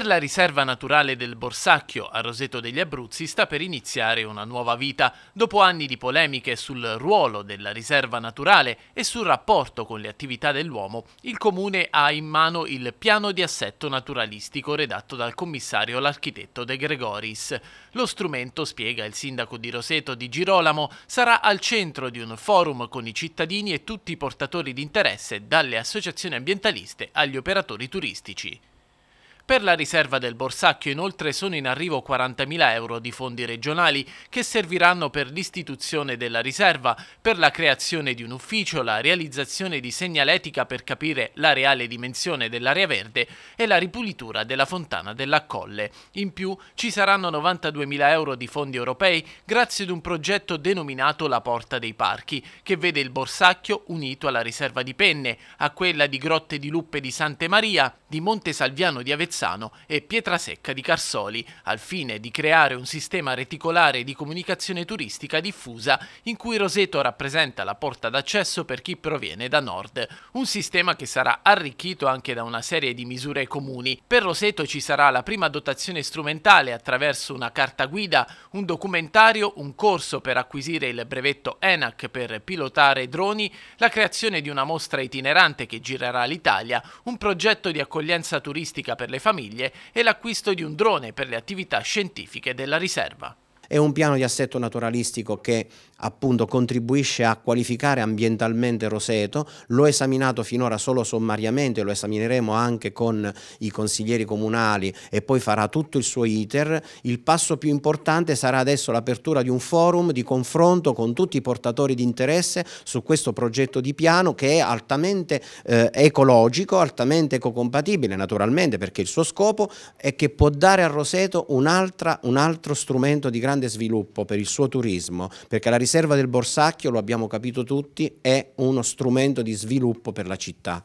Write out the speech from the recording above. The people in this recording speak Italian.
Per la riserva naturale del Borsacchio a Roseto degli Abruzzi sta per iniziare una nuova vita, dopo anni di polemiche sul ruolo della riserva naturale e sul rapporto con le attività dell'uomo, il comune ha in mano il piano di assetto naturalistico redatto dal commissario l'architetto De Gregoris. Lo strumento, spiega il sindaco di Roseto di Girolamo, sarà al centro di un forum con i cittadini e tutti i portatori di interesse, dalle associazioni ambientaliste agli operatori turistici. Per la riserva del Borsacchio inoltre sono in arrivo 40.000 euro di fondi regionali che serviranno per l'istituzione della riserva, per la creazione di un ufficio, la realizzazione di segnaletica per capire la reale dimensione dell'area verde e la ripulitura della fontana della Colle. In più ci saranno 92.000 euro di fondi europei grazie ad un progetto denominato La Porta dei Parchi, che vede il Borsacchio unito alla riserva di Penne, a quella di Grotte di Luppe di Santa Maria, di Monte Salviano di Avezzano Bolzano e Pietrasecca di Carsoli, al fine di creare un sistema reticolare di comunicazione turistica diffusa in cui Roseto rappresenta la porta d'accesso per chi proviene da nord, un sistema che sarà arricchito anche da una serie di misure comuni. Per Roseto ci sarà la prima dotazione strumentale attraverso una carta guida, un documentario, un corso per acquisire il brevetto ENAC per pilotare droni, la creazione di una mostra itinerante che girerà l'Italia, un progetto di accoglienza turistica per le famiglie e l'acquisto di un drone per le attività scientifiche della riserva è un piano di assetto naturalistico che appunto contribuisce a qualificare ambientalmente Roseto, l'ho esaminato finora solo sommariamente, lo esamineremo anche con i consiglieri comunali e poi farà tutto il suo iter. Il passo più importante sarà adesso l'apertura di un forum di confronto con tutti i portatori di interesse su questo progetto di piano che è altamente eh, ecologico, altamente ecocompatibile naturalmente perché il suo scopo è che può dare a Roseto un, un altro strumento di grande grande sviluppo per il suo turismo, perché la riserva del Borsacchio, lo abbiamo capito tutti, è uno strumento di sviluppo per la città.